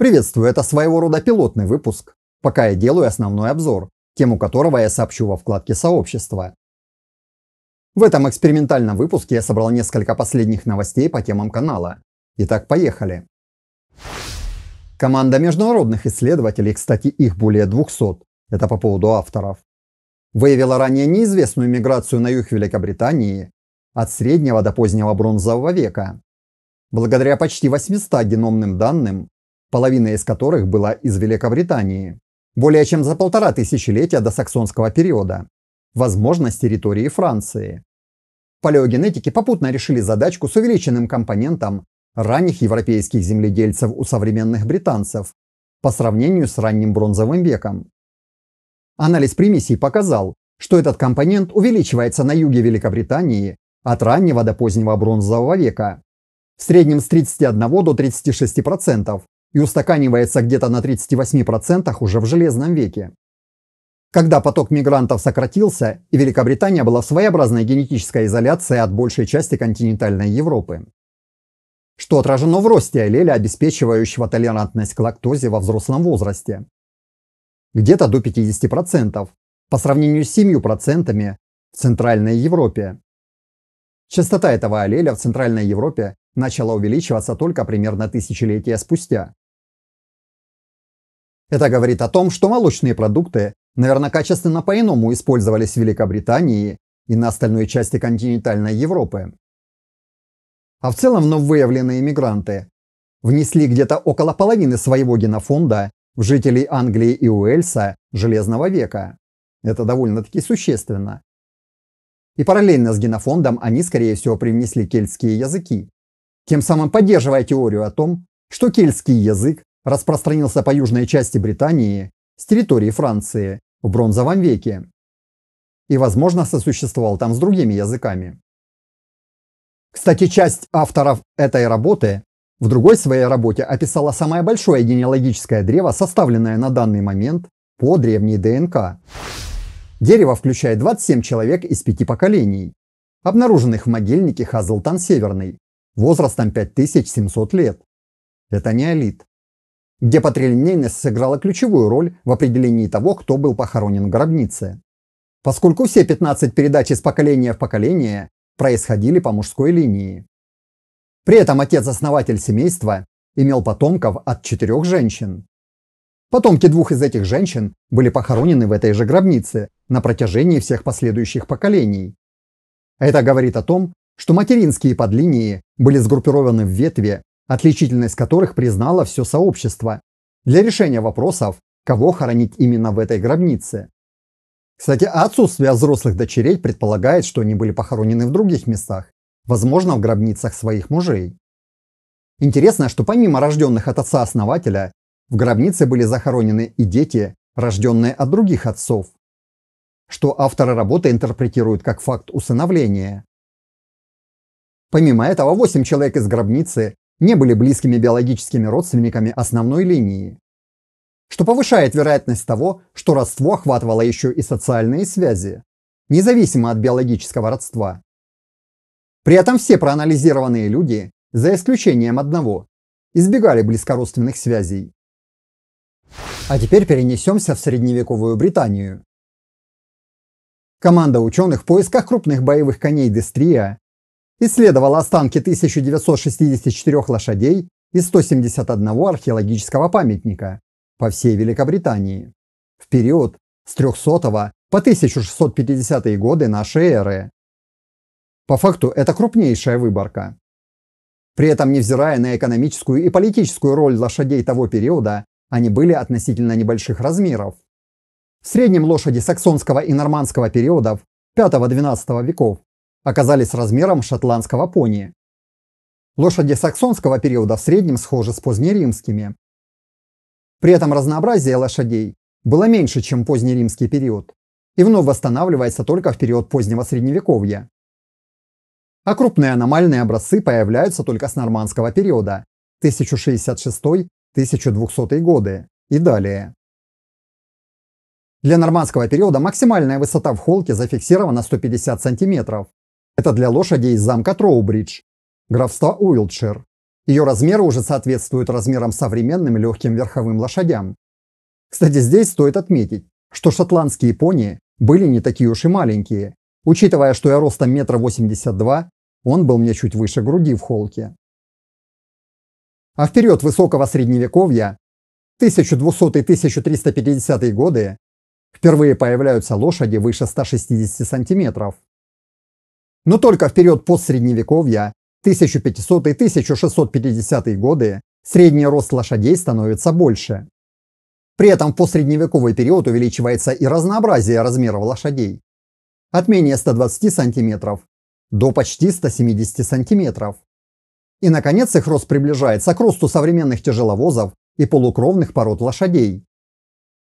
Приветствую, это своего рода пилотный выпуск, пока я делаю основной обзор, тему которого я сообщу во вкладке «Сообщество». В этом экспериментальном выпуске я собрал несколько последних новостей по темам канала. Итак, поехали. Команда международных исследователей, кстати, их более 200, это по поводу авторов, выявила ранее неизвестную миграцию на юг Великобритании от среднего до позднего бронзового века. Благодаря почти 800 геномным данным половина из которых была из Великобритании, более чем за полтора тысячелетия до саксонского периода, возможно, с территории Франции. Палеогенетики попутно решили задачку с увеличенным компонентом ранних европейских земледельцев у современных британцев по сравнению с ранним бронзовым веком. Анализ примесей показал, что этот компонент увеличивается на юге Великобритании от раннего до позднего бронзового века, в среднем с 31 до 36%, и устаканивается где-то на 38% уже в Железном веке. Когда поток мигрантов сократился, и Великобритания была в своеобразной генетической изоляции от большей части континентальной Европы. Что отражено в росте аллеля, обеспечивающего толерантность к лактозе во взрослом возрасте. Где-то до 50%, по сравнению с 7% в Центральной Европе. Частота этого аллеля в Центральной Европе начала увеличиваться только примерно тысячелетия спустя, это говорит о том, что молочные продукты, наверное, качественно по-иному использовались в Великобритании и на остальной части континентальной Европы. А в целом вновь выявленные мигранты внесли где-то около половины своего генофонда в жителей Англии и Уэльса Железного века. Это довольно-таки существенно. И параллельно с генофондом они, скорее всего, привнесли кельтские языки, тем самым поддерживая теорию о том, что кельтский язык распространился по южной части Британии с территории Франции в бронзовом веке и, возможно, сосуществовал там с другими языками. Кстати, часть авторов этой работы в другой своей работе описала самое большое генеалогическое древо, составленное на данный момент по древней ДНК. Дерево включает 27 человек из пяти поколений, обнаруженных в могильнике Хазлтон Северный, возрастом 5700 лет. Это неолит где патрилинейность сыграла ключевую роль в определении того, кто был похоронен в гробнице. Поскольку все 15 передач из поколения в поколение происходили по мужской линии. При этом отец-основатель семейства имел потомков от четырех женщин. Потомки двух из этих женщин были похоронены в этой же гробнице на протяжении всех последующих поколений. Это говорит о том, что материнские подлинии были сгруппированы в ветви, отличительность которых признало все сообщество, для решения вопросов, кого хоронить именно в этой гробнице. Кстати, отсутствие взрослых дочерей предполагает, что они были похоронены в других местах, возможно, в гробницах своих мужей. Интересно, что помимо рожденных от отца-основателя, в гробнице были захоронены и дети, рожденные от других отцов, что авторы работы интерпретируют как факт усыновления. Помимо этого, 8 человек из гробницы не были близкими биологическими родственниками основной линии, что повышает вероятность того, что родство охватывало еще и социальные связи, независимо от биологического родства. При этом все проанализированные люди, за исключением одного, избегали близкородственных связей. А теперь перенесемся в средневековую Британию. Команда ученых в поисках крупных боевых коней Дестрия исследовал останки 1964 лошадей и 171 археологического памятника по всей Великобритании в период с 300 по 1650 годы нашей эры. По факту это крупнейшая выборка. При этом, невзирая на экономическую и политическую роль лошадей того периода, они были относительно небольших размеров. В среднем лошади саксонского и нормандского периодов 5-12 веков оказались размером шотландского пони. Лошади саксонского периода в среднем схожи с позднеримскими. При этом разнообразие лошадей было меньше, чем позднеримский период, и вновь восстанавливается только в период позднего средневековья. А крупные аномальные образцы появляются только с нормандского периода 1066-1200 годы и далее. Для нормандского периода максимальная высота в холке зафиксирована 150 см, это для лошади из замка Троубридж, графства Уилчер. Ее размеры уже соответствуют размерам современным легким верховым лошадям. Кстати, здесь стоит отметить, что шотландские пони были не такие уж и маленькие. Учитывая, что я ростом метра восемьдесят два, он был мне чуть выше груди в холке. А в период высокого средневековья, 1200-1350 годы, впервые появляются лошади выше 160 сантиметров. Но только в период постсредневековья, 1500-1650 годы, средний рост лошадей становится больше. При этом в постсредневековый период увеличивается и разнообразие размеров лошадей. От менее 120 см до почти 170 см. И, наконец, их рост приближается к росту современных тяжеловозов и полукровных пород лошадей.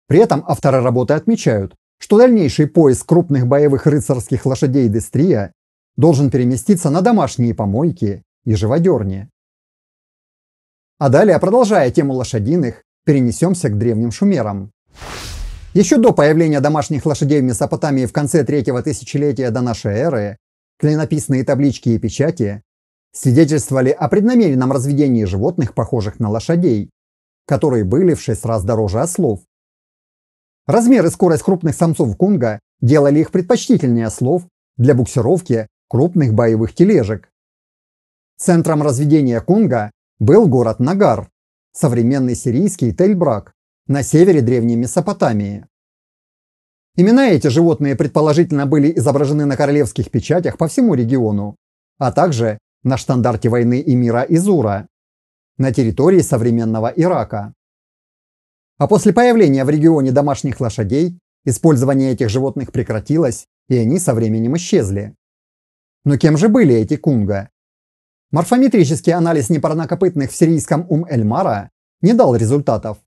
При этом авторы работы отмечают, что дальнейший поиск крупных боевых рыцарских лошадей Дестрия должен переместиться на домашние помойки и живодерни. А далее, продолжая тему лошадиных, перенесемся к древним шумерам. Еще до появления домашних лошадей в Месопотамии в конце третьего тысячелетия до нашей эры клинописные таблички и печати свидетельствовали о преднамеренном разведении животных, похожих на лошадей, которые были в шесть раз дороже ослов. Размер и скорость крупных самцов кунга делали их предпочтительнее ослов для буксировки крупных боевых тележек. Центром разведения Кунга был город Нагар, современный сирийский Тельбрак, на севере древней Месопотамии. Имена эти животные предположительно были изображены на королевских печатях по всему региону, а также на штандарте войны и мира Изура на территории современного Ирака. А после появления в регионе домашних лошадей использование этих животных прекратилось, и они со временем исчезли. Но кем же были эти кунга? Морфометрический анализ непарнокопытных в сирийском Ум-эль-Мара не дал результатов.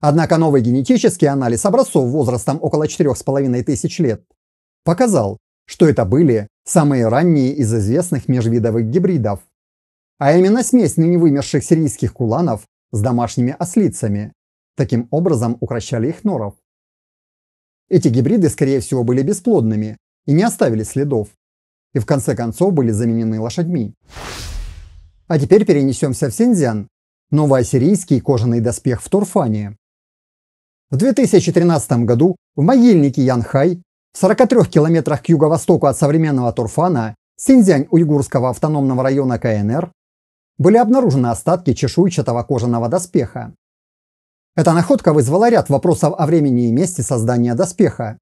Однако новый генетический анализ образцов возрастом около 4,5 тысяч лет показал, что это были самые ранние из известных межвидовых гибридов, а именно смесь ныне вымерших сирийских куланов с домашними ослицами. Таким образом укращали их норов. Эти гибриды, скорее всего, были бесплодными и не оставили следов и в конце концов были заменены лошадьми. А теперь перенесемся в Синьцзян, Новый новоассирийский кожаный доспех в Турфане. В 2013 году в могильнике Янхай, в 43 километрах к юго-востоку от современного Турфана, Синьцзянь уйгурского автономного района КНР, были обнаружены остатки чешуйчатого кожаного доспеха. Эта находка вызвала ряд вопросов о времени и месте создания доспеха,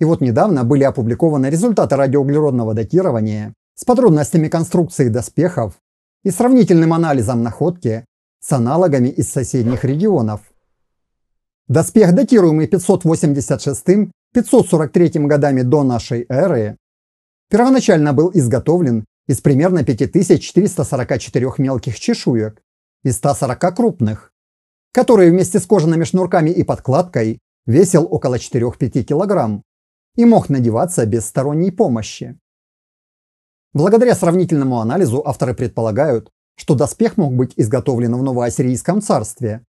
и вот недавно были опубликованы результаты радиоуглеродного датирования с подробностями конструкции доспехов и сравнительным анализом находки с аналогами из соседних регионов. Доспех, датируемый 586-543 годами до нашей эры, первоначально был изготовлен из примерно 5444 мелких чешуек и 140 крупных, которые вместе с кожаными шнурками и подкладкой весил около 4-5 килограмм и мог надеваться без сторонней помощи. Благодаря сравнительному анализу авторы предполагают, что доспех мог быть изготовлен в Новоассирийском царстве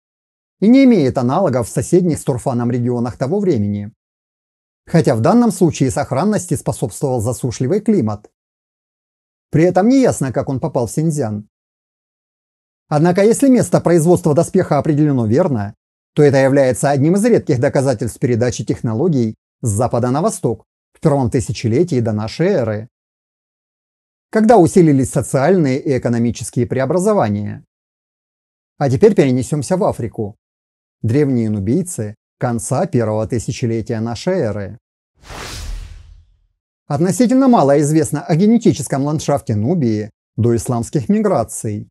и не имеет аналогов в соседних с Турфаном регионах того времени. Хотя в данном случае сохранности способствовал засушливый климат. При этом неясно, как он попал в Синьцзян. Однако, если место производства доспеха определено верно, то это является одним из редких доказательств передачи технологий с запада на восток в первом тысячелетии до нашей эры, когда усилились социальные и экономические преобразования. А теперь перенесемся в Африку. Древние нубийцы конца первого тысячелетия нашей эры. Относительно мало известно о генетическом ландшафте Нубии до исламских миграций,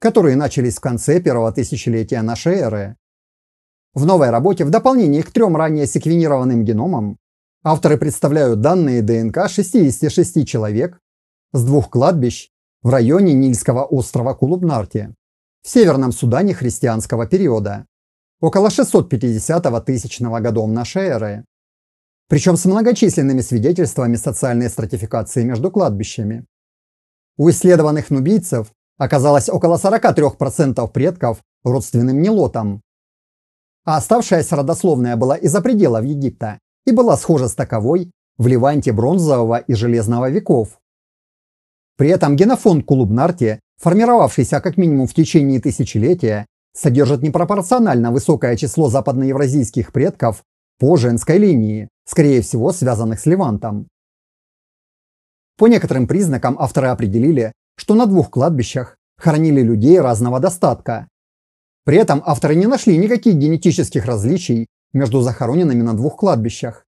которые начались в конце первого тысячелетия нашей эры в новой работе, в дополнение к трем ранее секвенированным геномам, авторы представляют данные ДНК 66 человек с двух кладбищ в районе Нильского острова Кулубнарти в Северном Судане христианского периода, около 650 тысячного годов нашей эры, причем с многочисленными свидетельствами социальной стратификации между кладбищами. У исследованных нубийцев оказалось около 43% предков родственным нелотам, а оставшаяся родословная была из-за пределов Египта и была схожа с таковой в Леванте бронзового и железного веков. При этом генофонд Кулубнарти, формировавшийся как минимум в течение тысячелетия, содержит непропорционально высокое число западноевразийских предков по женской линии, скорее всего связанных с Левантом. По некоторым признакам авторы определили, что на двух кладбищах хоронили людей разного достатка, при этом авторы не нашли никаких генетических различий между захороненными на двух кладбищах.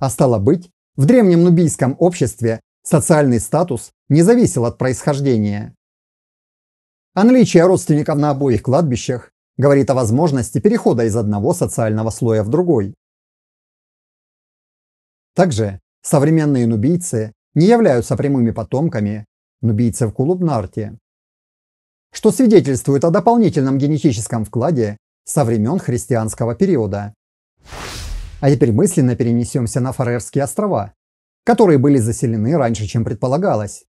А стало быть, в древнем нубийском обществе социальный статус не зависел от происхождения. А наличие родственников на обоих кладбищах говорит о возможности перехода из одного социального слоя в другой. Также современные нубийцы не являются прямыми потомками нубийцев Кулубнарти что свидетельствует о дополнительном генетическом вкладе со времен христианского периода. А теперь мысленно перенесемся на Фарерские острова, которые были заселены раньше, чем предполагалось.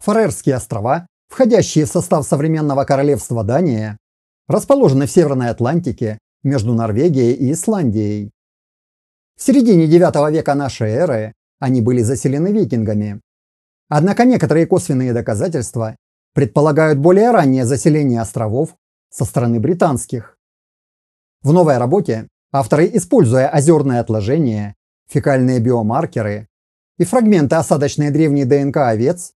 Фарерские острова, входящие в состав современного королевства Дания, расположены в Северной Атлантике между Норвегией и Исландией. В середине IX века нашей эры они были заселены викингами. Однако некоторые косвенные доказательства предполагают более раннее заселение островов со стороны британских. В новой работе авторы, используя озерные отложения, фекальные биомаркеры и фрагменты осадочной древней ДНК овец,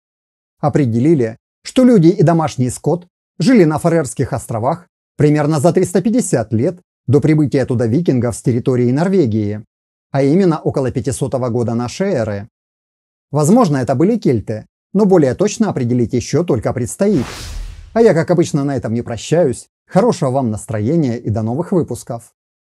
определили, что люди и домашний скот жили на Фарерских островах примерно за 350 лет до прибытия туда викингов с территории Норвегии, а именно около 500 года нашей эры. Возможно, это были кельты, но более точно определить еще только предстоит. А я, как обычно, на этом не прощаюсь. Хорошего вам настроения и до новых выпусков.